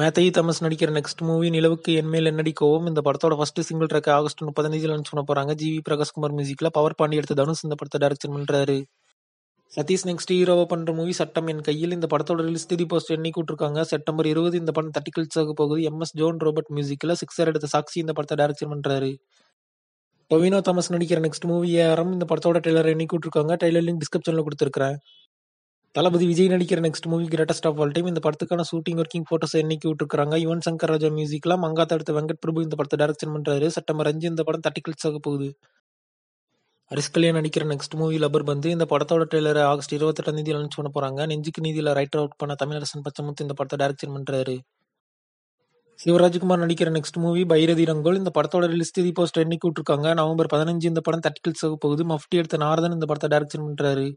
மேத்தையி தமஸ் நடிக்கிற next movie நிலவுக்கு என்மேல் நடிக்கவும் இந்த படத்தோட ஃபர்ஸ்ட் சிங்கிள் ட்ராக் ஆகஸ்ட் பதினஞ்சில் லன்ச் பண்ண போறாங்க ஜிவி பிரகாஷ்குமார் மியூசிக்ல பவர் பாண்டி எடுத்து தனுஷ் இந்த படத்தை டைரக்ஷன் பண்றாரு சதீஷ் நெக்ஸ்ட் ஹீரோவை பண்ற மூவி சட்டம் என் கையில் இந்த படத்தோட ரிலீஸ் தேதி போஸ்ட் எண்ணி கூட்டிருக்காங்க செப்டம்பர் இருபது இந்த படம் தட்டிக்கல்ஸ் ஆக போகுது எம் எஸ் ஜோன் ரோபர்ட் மியூசிக்ல சிக்ஸர் எடுத்த சாக்சி இந்த படத்தை டைரக்ஷன் பண்றாரு டொவினோ தாமஸ் நடிக்கிற நெக்ஸ்ட் மூவி ஏரம் இந்த படத்தோட டெய்லர் எண்ணி கூட்டிருக்காங்க ட்ரெய்லர் லிங்க் டிஸ்கிரிப்ஷன்ல கொடுத்துருக்கேன் தளபதி விஜய் நடிக்கிற next movie greatest of all time இந்த படத்துக்கான ஷூட்டிங் ஒர்க்கிங் ஃபோட்டோஸ் என்னைக்கு விட்டுருக்காங்க யுவன் சங்கர் ராஜா மியூசிக்லாம் மங்காத்த அடுத்த வெங்கட் பிரபு இந்த படத்தை டைரக்ஷன் பண்ணுறாரு செப்டம்பர் அஞ்சு இந்த படம் தட்டி கிளிக்ஸ் ஆக போகுது அரிஸ்கலியா நடிக்கிற நெக்ஸ்ட் மூவி லபர் பந்து இந்த படத்தோட ட்ரெய்லரை ஆகஸ்ட் இருபத்தெட்டாம் தேதி லான்ச் பண்ண போகிறாங்க நெஞ்சுக்கு நீதியில் ரைட்டர் அவுட் பண்ண தமிழரசன் பச்சமுத்து இந்த படத்தை டைரக்ஷன் பண்ணுறாரு சிவராஜ்குமார் நடிக்கிற நெக்ஸ்ட் மூவி பைரதி ரங்கோல் இந்த படத்தோட ரிலீஸ் தேதி போஸ்ட் என்னைக்கு விட்டுருக்காங்க நவம்பர் பதினஞ்சு இந்த படம் தட்டி கிளிக்ஸ் ஆக போகுது மஃப்டி எடுத்த நாரதன் இந்த படத்தை டைரக்ஷன் பண்ணுறாரு